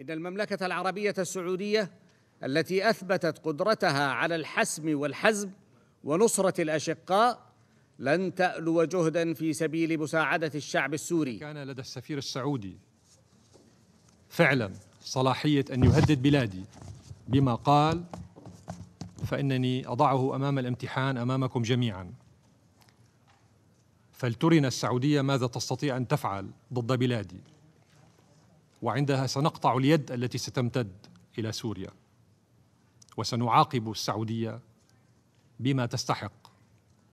إن المملكة العربية السعودية التي أثبتت قدرتها على الحسم والحزم ونصرة الأشقاء لن تألو جهدا في سبيل مساعدة الشعب السوري كان لدى السفير السعودي فعلا صلاحية أن يهدد بلادي بما قال فإنني أضعه أمام الامتحان أمامكم جميعا فلترنا السعودية ماذا تستطيع أن تفعل ضد بلادي وعندها سنقطع اليد التي ستمتد الى سوريا وسنعاقب السعوديه بما تستحق